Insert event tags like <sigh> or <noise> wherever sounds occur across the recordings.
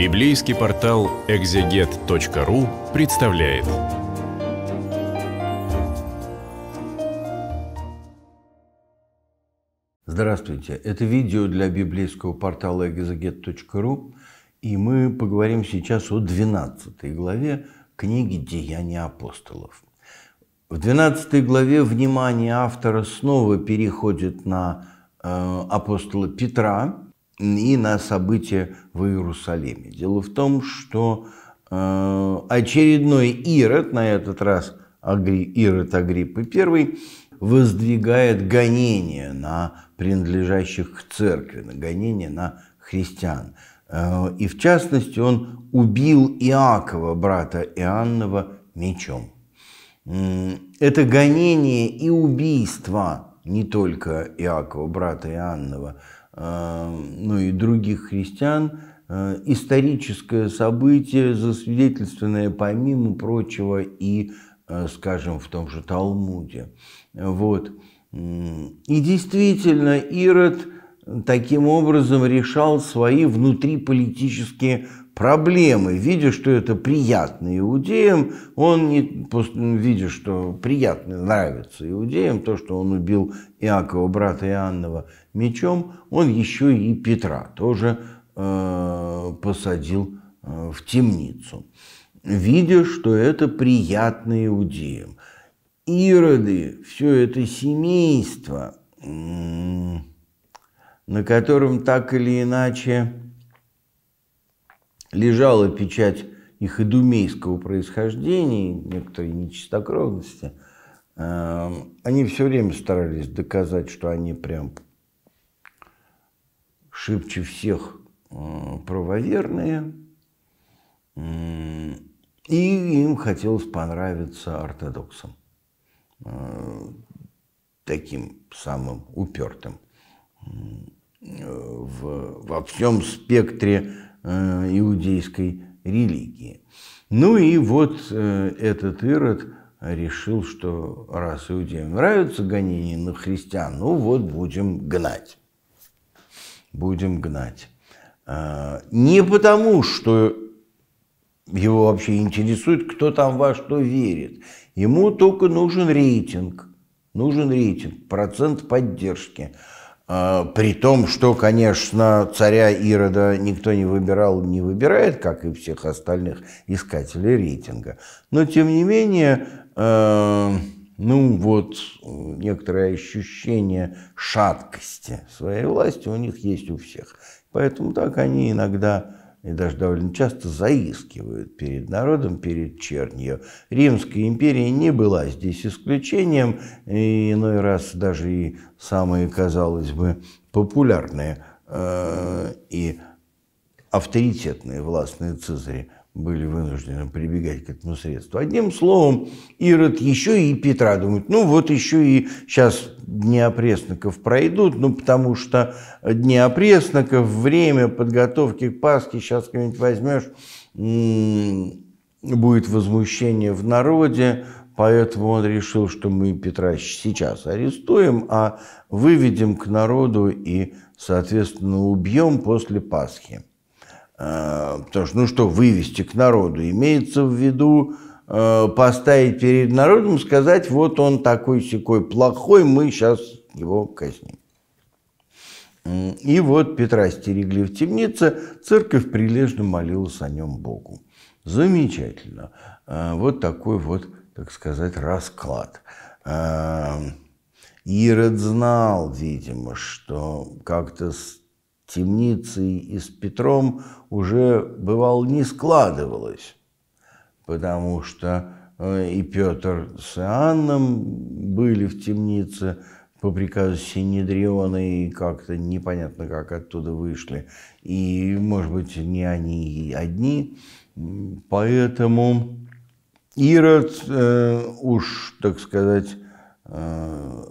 Библейский портал экзегет.ру представляет. Здравствуйте! Это видео для библейского портала экзегет.ру, и мы поговорим сейчас о 12 главе книги «Деяния апостолов». В 12 главе внимание автора снова переходит на э, апостола Петра, и на события в Иерусалиме. Дело в том, что э, очередной Ирод, на этот раз Агри, Ирод Агриппы I, воздвигает гонение на принадлежащих к церкви, на гонение на христиан. Э, и в частности он убил Иакова, брата Иоаннова, мечом. Это гонение и убийство не только Иакова, брата Иоаннова, Э, ну и других христиан, э, историческое событие, засвидетельственное, помимо прочего, и, э, скажем, в том же Талмуде. Вот. И действительно, Ирод таким образом решал свои внутриполитические проблемы, видя, что это приятно иудеям, он, не, видя, что приятно нравится иудеям, то, что он убил Иакова, брата Иоаннова, мечом, он еще и Петра тоже э, посадил э, в темницу, видя, что это приятно иудеям. Ироды, все это семейство, на котором так или иначе лежала печать их идумейского происхождения, некоторой нечистокровности, э, они все время старались доказать, что они прям шибче всех э, правоверные, и им хотелось понравиться ортодоксам, э, таким самым упертым в, во всем спектре Э, иудейской религии. Ну и вот э, этот Ирод решил, что раз иудеям нравятся гонения на христиан, ну вот будем гнать. Будем гнать. А, не потому, что его вообще интересует, кто там во что верит. Ему только нужен рейтинг. Нужен рейтинг, процент поддержки. А, при том, что, конечно, царя Ирода никто не выбирал, не выбирает, как и всех остальных искателей рейтинга. Но, тем не менее, а, ну вот, некоторое ощущение шаткости своей власти у них есть у всех. Поэтому так они иногда и даже довольно часто заискивают перед народом, перед чернью. Римская империя не была здесь исключением, и иной раз даже и самые, казалось бы, популярные э, и авторитетные властные цезари – были вынуждены прибегать к этому средству. Одним словом, Ирод еще и Петра думает, ну вот еще и сейчас дни опресноков пройдут, ну потому что дни опресноков, время подготовки к Пасхе, сейчас кого-нибудь возьмешь, будет возмущение в народе, поэтому он решил, что мы Петра сейчас арестуем, а выведем к народу и, соответственно, убьем после Пасхи. Э, потому что, ну что, вывести к народу, имеется в виду э, поставить перед народом, сказать, вот он такой секой плохой, мы сейчас его казним. И вот Петра стерегли в темнице, церковь прилежно молилась о нем Богу. Замечательно. Э, вот такой вот, так сказать, расклад. Ирод знал, видимо, что как-то с темницей и с Петром уже, бывало, не складывалось, потому что э, и Петр с Иоанном были в темнице по приказу Синедриона и как-то непонятно как оттуда вышли. И, может быть, не они одни. Поэтому Ирод э, уж, так сказать, э,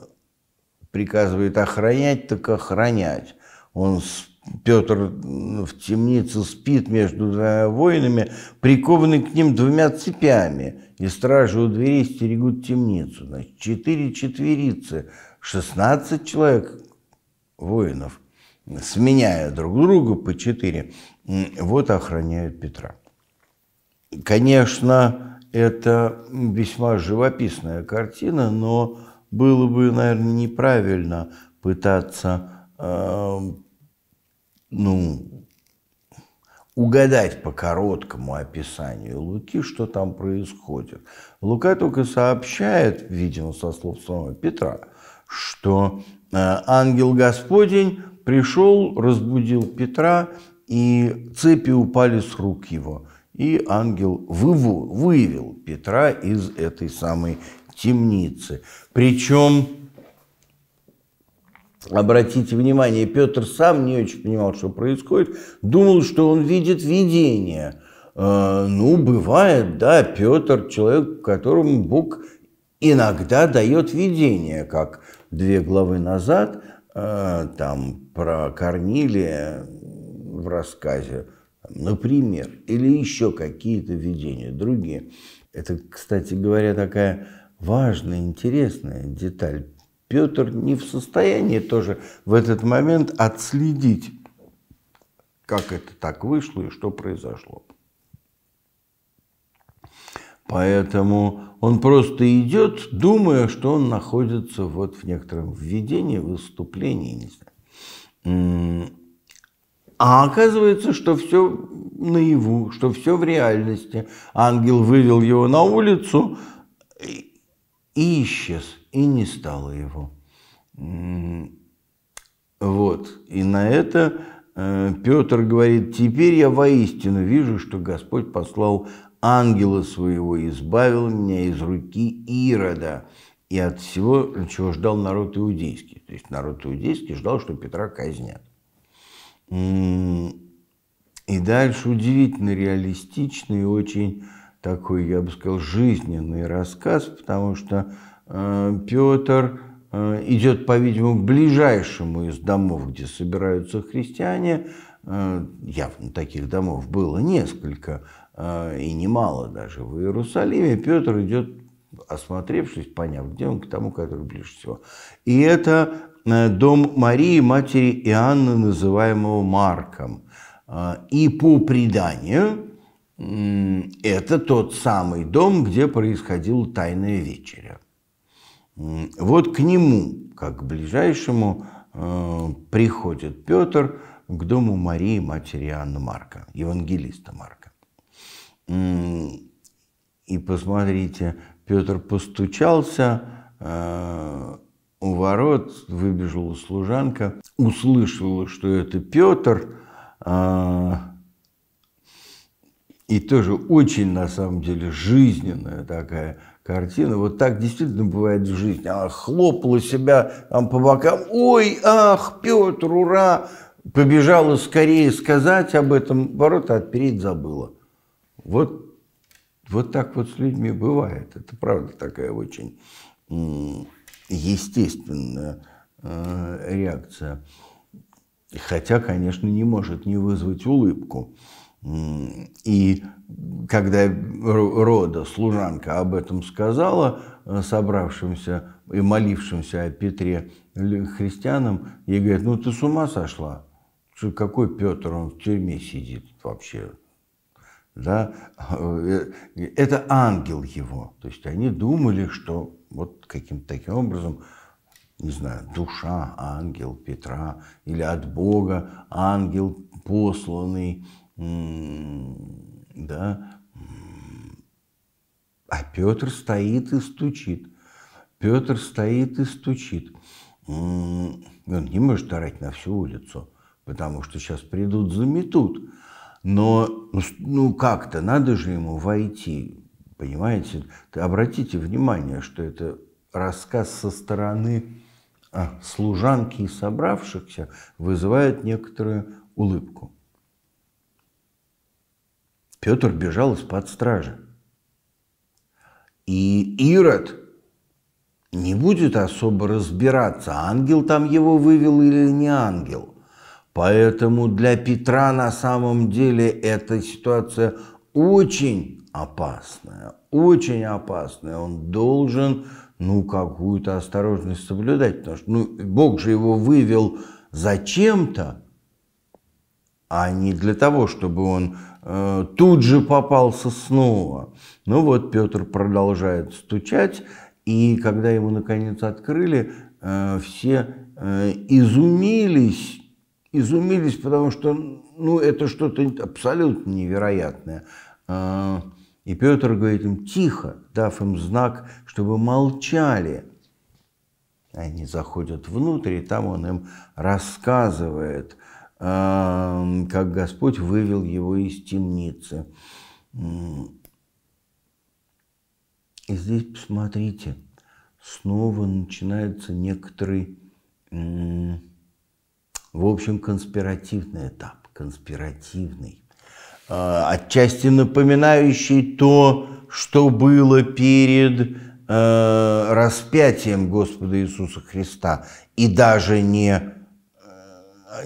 приказывает охранять, так охранять. Он Петр в темнице спит между двумя воинами, прикованный к ним двумя цепями, и стражи у дверей стерегут темницу. Значит, четыре четверицы, 16 человек воинов, сменяя друг друга по четыре, вот охраняют Петра. Конечно, это весьма живописная картина, но было бы, наверное, неправильно пытаться э, ну, угадать по короткому описанию Луки, что там происходит. Лука только сообщает, видимо, со слов самого Петра, что э, ангел Господень пришел, разбудил Петра, и цепи упали с рук его. И ангел вывел, Петра из этой самой темницы. Причем обратите внимание, Петр сам не очень понимал, что происходит, думал, что он видит видение. Э, ну, бывает, да, Петр человек, которому Бог иногда дает видение, как две главы назад, э, там про Корнилия в рассказе, например, или еще какие-то видения, другие. Это, кстати говоря, такая важная, интересная деталь Петр не в состоянии тоже в этот момент отследить, как это так вышло и что произошло. Поэтому он просто идет, думая, что он находится вот в некотором введении, выступлении, не знаю. А оказывается, что все наяву, что все в реальности. Ангел вывел его на улицу и исчез и не стало его. Вот. И на это э, Петр говорит, «Теперь я воистину вижу, что Господь послал ангела своего избавил меня из руки Ирода и от всего, чего ждал народ иудейский». То есть народ иудейский ждал, что Петра казнят. И дальше удивительно реалистичный очень такой, я бы сказал, жизненный рассказ, потому что Э, Петр э, идет, по-видимому, к ближайшему из домов, где собираются христиане. Э, явно таких домов было несколько и немало даже в Иерусалиме. Петр идет, осмотревшись, поняв, где он, к тому, который ближе всего. И это дом Марии, матери Иоанна, называемого Марком. И по преданию, это тот самый дом, где происходила Тайная вечеря. Вот к нему, как к ближайшему, э, приходит Петр к дому Марии, матери Иоанна Марка, евангелиста Марка. И посмотрите, Петр постучался, э, у ворот выбежала служанка, услышала, что это Петр, э, и тоже очень, на самом деле, жизненная такая картина. Вот так действительно бывает в жизни. Она хлопала себя там по бокам. Ой, ах, Петр, ура! Побежала скорее сказать об этом, ворота отпереть забыла. Вот, вот так вот с людьми бывает. Это правда такая очень естественная э, реакция. Хотя, конечно, не может не вызвать улыбку. И когда Рода, служанка, об этом сказала э, собравшимся и молившимся о Петре христианам, ей говорят, ну ты с ума сошла? Какой Петр, он в тюрьме сидит вообще? Да? Э, э, это ангел его. То есть они думали, что вот каким-то таким образом не знаю, душа, ангел Петра, или от Бога ангел посланный да, а Петр стоит и стучит. Петр стоит и стучит. Он не может орать на всю улицу, потому что сейчас придут, заметут. Но ну, ну как-то надо же ему войти, понимаете? Обратите внимание, что это рассказ со стороны а, служанки и собравшихся вызывает некоторую улыбку. Петр бежал из-под стражи. И Ирод не будет особо разбираться, ангел там его вывел или не ангел. Поэтому для Петра на самом деле эта ситуация очень опасная, очень опасная. Он должен, ну, какую-то осторожность соблюдать, потому что, ну, Бог же его вывел зачем-то, а не для того, чтобы он э, тут же попался снова. Ну вот Петр продолжает стучать, и когда ему наконец открыли, э, все э, изумились, изумились, потому что ну, это что-то абсолютно невероятное. Э, и Петр говорит им тихо, дав им знак, чтобы молчали. Они заходят внутрь, и там он им рассказывает – как Господь вывел его из темницы. И здесь, посмотрите, снова начинается некоторый, в общем, конспиративный этап, конспиративный, а, отчасти напоминающий то, что было перед э, распятием Господа Иисуса Христа, и даже не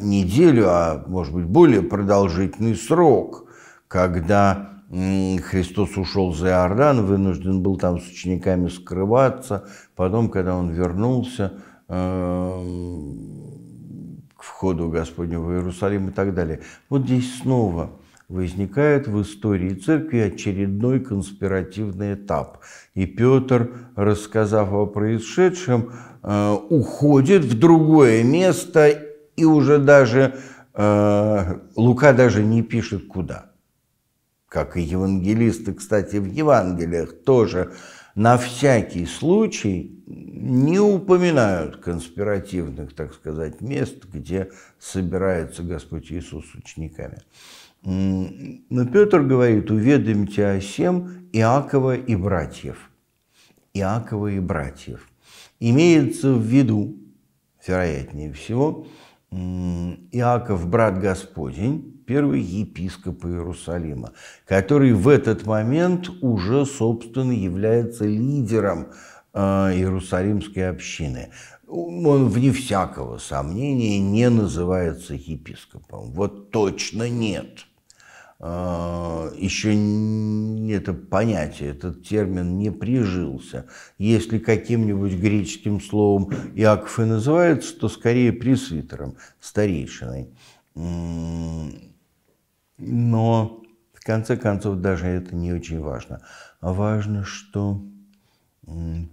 неделю, а может быть более продолжительный срок, когда Христос ушел за Иордан, вынужден был там с учениками скрываться. Потом, когда он вернулся эм, к входу Господню в Иерусалим и так далее. Вот здесь снова возникает в истории церкви очередной конспиративный этап. И Петр, рассказав о происшедшем, э, уходит в другое место и уже даже э, Лука даже не пишет куда. Как и евангелисты, кстати, в Евангелиях тоже на всякий случай не упоминают конспиративных, так сказать, мест, где собирается Господь Иисус с учениками. Но Петр говорит, уведомьте о всем Иакова и братьев. Иакова и братьев. Имеется в виду, вероятнее всего, Иаков, брат Господень, первый епископ Иерусалима, который в этот момент уже, собственно, является лидером а, Иерусалимской общины. Он, вне всякого сомнения, не называется епископом. Вот точно нет. А, еще не это понятие, этот термин не прижился. Если каким-нибудь греческим словом Иаков и называется, то скорее пресвитером, старейшиной. Но в конце концов даже это не очень важно. Важно, что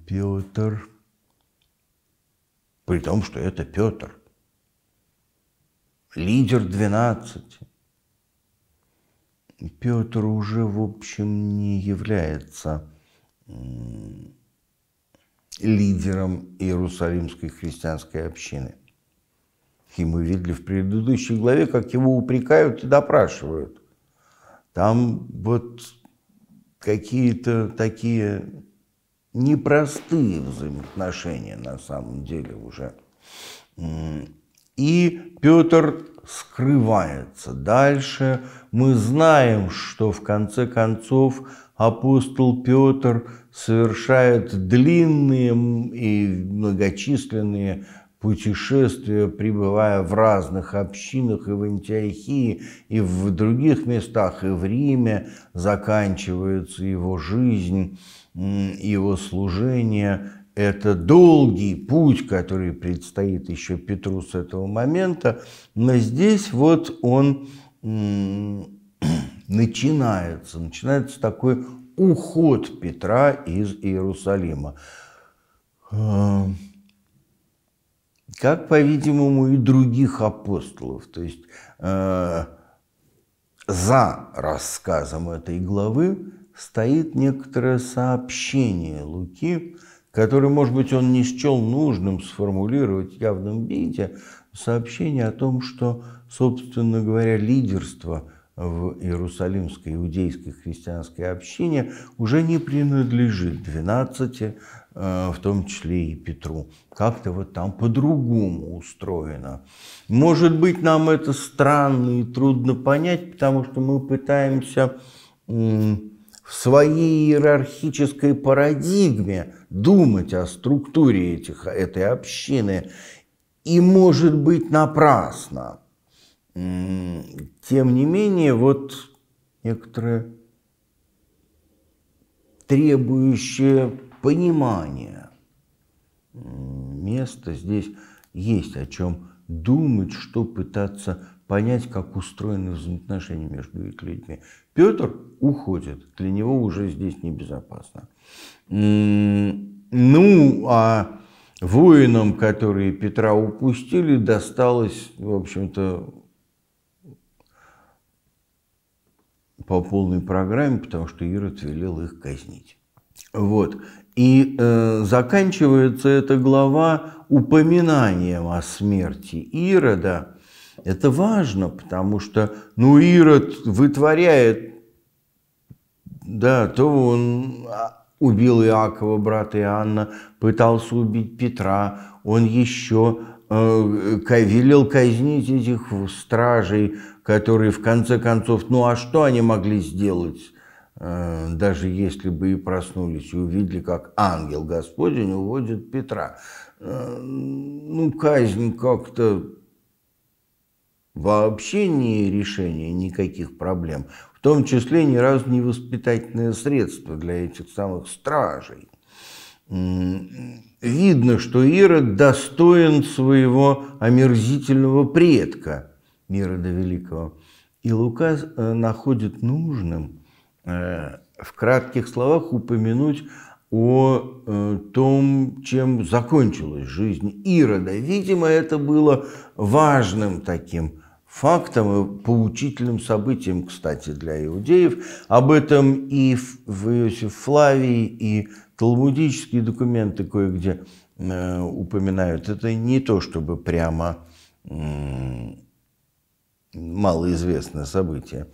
Петр, при том, что это Петр, лидер 12, Петр уже, в общем, не является лидером Иерусалимской христианской общины. И мы видели в предыдущей главе, как его упрекают и допрашивают. Там вот какие-то такие непростые взаимоотношения на самом деле уже. И Петр скрывается. Дальше мы знаем, что в конце концов апостол Петр совершает длинные и многочисленные путешествия, пребывая в разных общинах и в Антиохии, и в других местах, и в Риме заканчивается его жизнь, его служение это долгий путь, который предстоит еще Петру с этого момента, но здесь вот он <clears throat> начинается, начинается такой уход Петра из Иерусалима. Э, как, по-видимому, и других апостолов. То есть э, за рассказом этой главы стоит некоторое сообщение Луки, который, может быть, он не счел нужным сформулировать в явном виде, сообщение о том, что, собственно говоря, лидерство в Иерусалимской иудейской христианской общине уже не принадлежит 12, э, в том числе и Петру. Как-то вот там по-другому устроено. Может быть, нам это странно и трудно понять, потому что мы пытаемся в своей иерархической парадигме думать о структуре этих, этой общины. И может быть напрасно. Тем не менее, вот некоторое требующее понимания место здесь есть о чем думать, что пытаться понять, как устроены взаимоотношения между людьми. Петр уходит. Для него уже здесь небезопасно. Ну, а воинам, которые Петра упустили, досталось, в общем-то, по полной программе, потому что Ирод велел их казнить. Вот. И э, заканчивается эта глава упоминанием о смерти Ирода это важно, потому что, ну, Ирод вытворяет, да, то он а, убил Иакова, брата Иоанна, пытался убить Петра, он еще э, велел казнить этих стражей, которые в конце концов, ну а что они могли сделать, э, даже если бы и проснулись и увидели, как ангел Господень уводит Петра. Э, ну, казнь как-то вообще не решение никаких проблем, в том числе ни разу не воспитательное средство для этих самых стражей. Видно, что Ирод достоин своего омерзительного предка Ирода Великого. И Лука э, находит нужным э, в кратких словах упомянуть о э, том, чем закончилась жизнь Ирода. Видимо, это было важным таким фактом и поучительным событием, кстати, для иудеев. Об этом и в Иосиф Флавии, и талмудические документы кое-где э, упоминают. Это не то, чтобы прямо малоизвестное событие.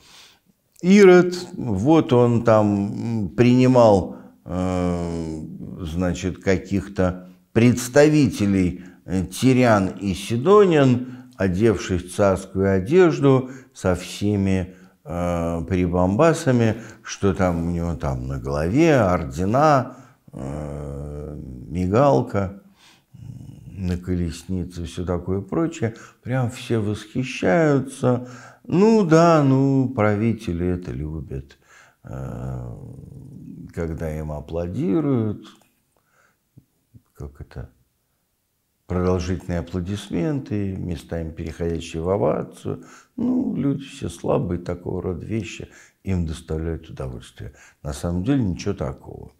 Ирод, вот он там принимал Э, значит, каких-то представителей э, Тирян и Сидонин, одевших царскую одежду со всеми э, прибамбасами, что там у него там на голове, ордена, э, мигалка на колеснице, все такое прочее. Прям все восхищаются. Ну да, ну правители это любят. Э, когда им аплодируют, как это, продолжительные аплодисменты, местами переходящие в овацию. Ну, люди все слабые, такого рода вещи им доставляют удовольствие. На самом деле ничего такого.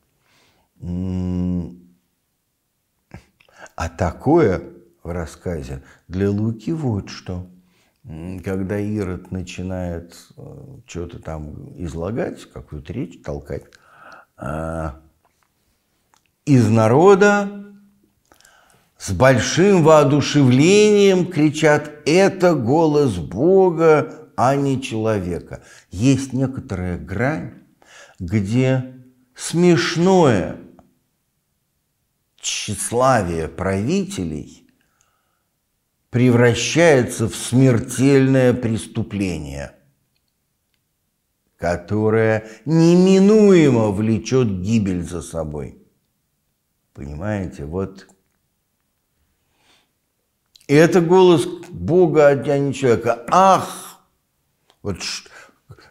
А такое в рассказе для Луки вот что когда Ирод начинает э, что-то там излагать, какую-то речь толкать, а, из народа с большим воодушевлением кричат «это голос Бога, а не человека». Есть некоторая грань, где смешное тщеславие правителей – превращается в смертельное преступление, которое неминуемо влечет гибель за собой. Понимаете, вот и это голос Бога, а не человека. Ах! Вот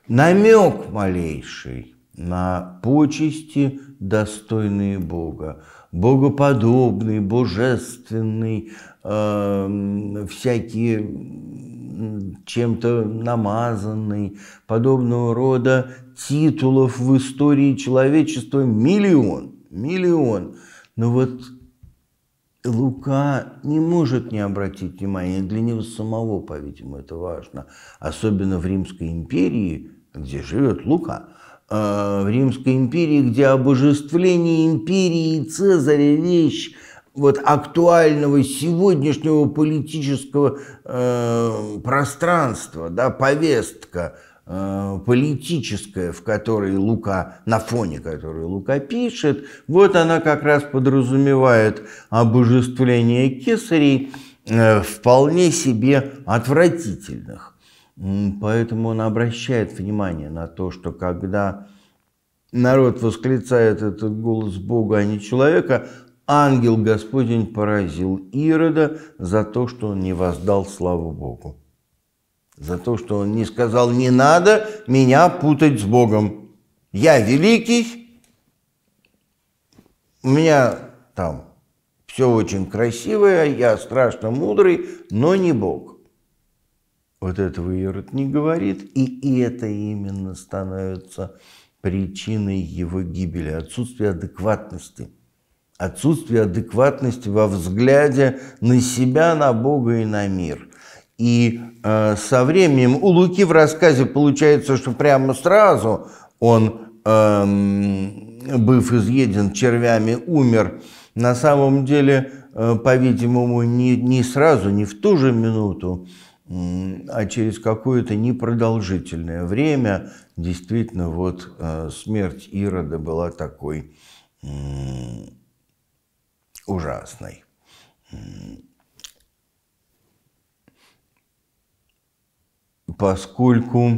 намек малейший на почести, достойные Бога богоподобный, божественный, э, всякие чем-то намазанный, подобного рода титулов в истории человечества миллион, миллион. Но вот Лука не может не обратить внимания, для него самого, по-видимому, это важно, особенно в Римской империи, где живет Лука – Э, в Римской империи, где обожествление империи и Цезаря вещь вот актуального сегодняшнего политического э, пространства, да, повестка э, политическая, в которой Лука, на фоне которой Лука пишет, вот она как раз подразумевает обожествление кесарей э, вполне себе отвратительных. Поэтому он обращает внимание на то, что когда народ восклицает этот голос Бога, а не человека, ангел Господень поразил Ирода за то, что он не воздал славу Богу. За то, что он не сказал, не надо меня путать с Богом. Я великий, у меня там все очень красивое, я страшно мудрый, но не Бог. Вот этого Ирод не говорит, и это именно становится причиной его гибели. Отсутствие адекватности. Отсутствие адекватности во взгляде на себя, на Бога и на мир. И э, со временем у Луки в рассказе получается, что прямо сразу он, э, быв изъеден червями, умер. На самом деле, э, по-видимому, не, не сразу, не в ту же минуту а через какое-то непродолжительное время действительно вот э, смерть Ирода была такой ужасной. Поскольку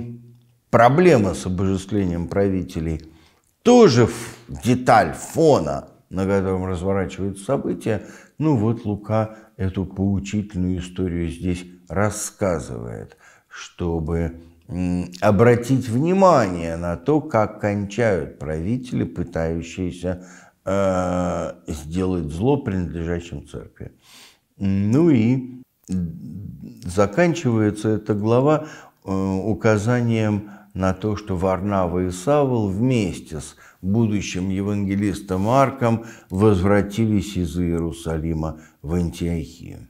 проблема с обожествлением правителей тоже деталь фона, на котором разворачиваются события, ну вот Лука эту поучительную историю здесь рассказывает, чтобы обратить внимание на то, как кончают правители, пытающиеся э, сделать зло принадлежащим церкви. Ну и заканчивается эта глава э, указанием на то, что Варнава и Савл вместе с будущим евангелистом Марком возвратились из Иерусалима в Антиохию.